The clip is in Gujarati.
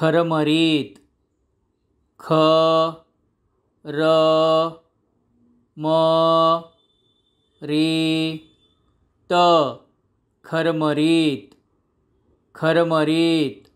ખરમરીત ખ ર મ રી ત ખરમરીત ખરમરીત